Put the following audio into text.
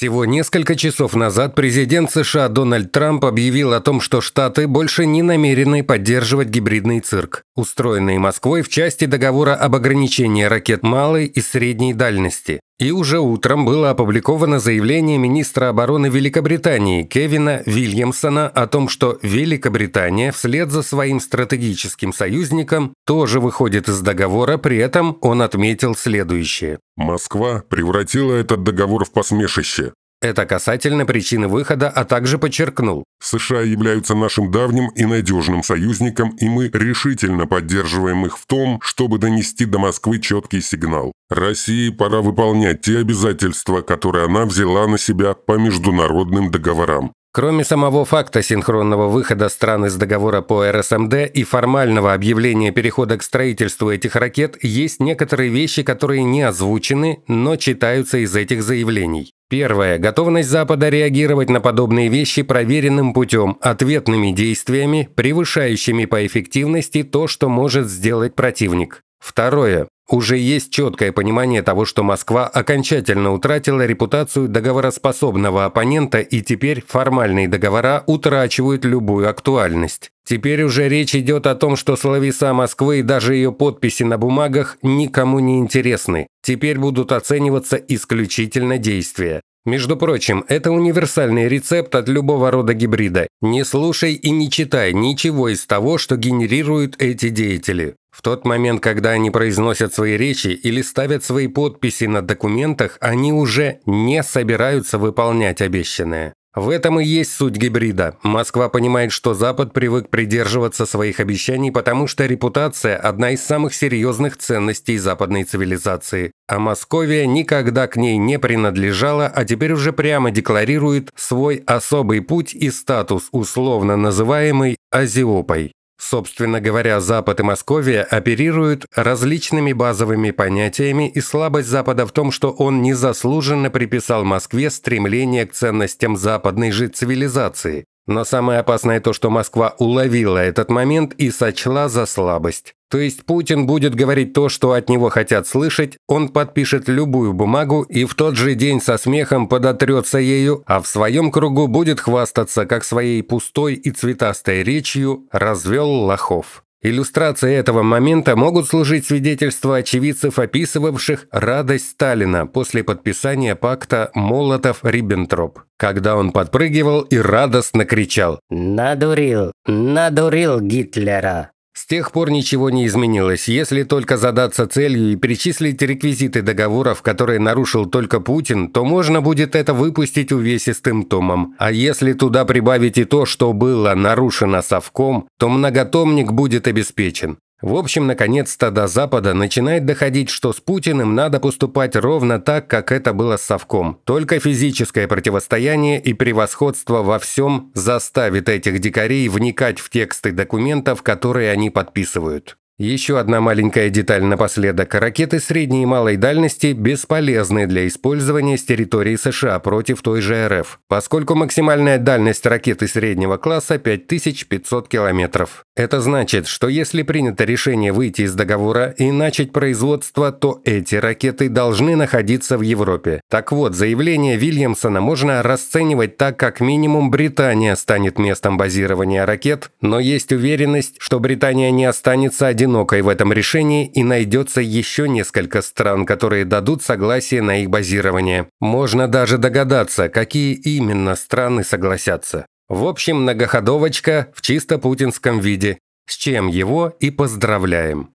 Всего несколько часов назад президент США Дональд Трамп объявил о том, что Штаты больше не намерены поддерживать гибридный цирк, устроенный Москвой в части договора об ограничении ракет малой и средней дальности. И уже утром было опубликовано заявление министра обороны Великобритании Кевина Вильямсона о том, что Великобритания вслед за своим стратегическим союзником тоже выходит из договора, при этом он отметил следующее. Москва превратила этот договор в посмешище. Это касательно причины выхода, а также подчеркнул. США являются нашим давним и надежным союзником, и мы решительно поддерживаем их в том, чтобы донести до Москвы четкий сигнал. России пора выполнять те обязательства, которые она взяла на себя по международным договорам. Кроме самого факта синхронного выхода стран из договора по РСМД и формального объявления перехода к строительству этих ракет, есть некоторые вещи, которые не озвучены, но читаются из этих заявлений. Первое. Готовность Запада реагировать на подобные вещи проверенным путем, ответными действиями, превышающими по эффективности то, что может сделать противник. Второе. Уже есть четкое понимание того, что Москва окончательно утратила репутацию договороспособного оппонента и теперь формальные договора утрачивают любую актуальность. Теперь уже речь идет о том, что словеса Москвы и даже ее подписи на бумагах никому не интересны. Теперь будут оцениваться исключительно действия. Между прочим, это универсальный рецепт от любого рода гибрида. Не слушай и не читай ничего из того, что генерируют эти деятели. В тот момент, когда они произносят свои речи или ставят свои подписи на документах, они уже не собираются выполнять обещанное. В этом и есть суть гибрида. Москва понимает, что Запад привык придерживаться своих обещаний, потому что репутация – одна из самых серьезных ценностей западной цивилизации. А Московия никогда к ней не принадлежала, а теперь уже прямо декларирует свой особый путь и статус, условно называемый «азиопой». Собственно говоря, Запад и Московия оперируют различными базовыми понятиями, и слабость Запада в том, что он незаслуженно приписал Москве стремление к ценностям западной же цивилизации, но самое опасное то, что Москва уловила этот момент и сочла за слабость. То есть Путин будет говорить то, что от него хотят слышать, он подпишет любую бумагу и в тот же день со смехом подотрется ею, а в своем кругу будет хвастаться, как своей пустой и цветастой речью развел лохов. Иллюстрации этого момента могут служить свидетельство очевидцев, описывавших радость Сталина после подписания пакта Молотов-Риббентроп, когда он подпрыгивал и радостно кричал «Надурил! Надурил Гитлера!». С тех пор ничего не изменилось, если только задаться целью и перечислить реквизиты договоров, которые нарушил только Путин, то можно будет это выпустить увесистым томом. А если туда прибавить и то, что было нарушено совком, то многотомник будет обеспечен. В общем, наконец-то до Запада начинает доходить, что с Путиным надо поступать ровно так, как это было с Совком. Только физическое противостояние и превосходство во всем заставит этих дикарей вникать в тексты документов, которые они подписывают. Еще одна маленькая деталь напоследок. Ракеты средней и малой дальности бесполезны для использования с территории США против той же РФ, поскольку максимальная дальность ракеты среднего класса 5500 километров. Это значит, что если принято решение выйти из договора и начать производство, то эти ракеты должны находиться в Европе. Так вот, заявление Вильямсона можно расценивать так, как минимум Британия станет местом базирования ракет, но есть уверенность, что Британия не останется один одинокой в этом решении и найдется еще несколько стран, которые дадут согласие на их базирование. Можно даже догадаться, какие именно страны согласятся. В общем, многоходовочка в чисто путинском виде, с чем его и поздравляем.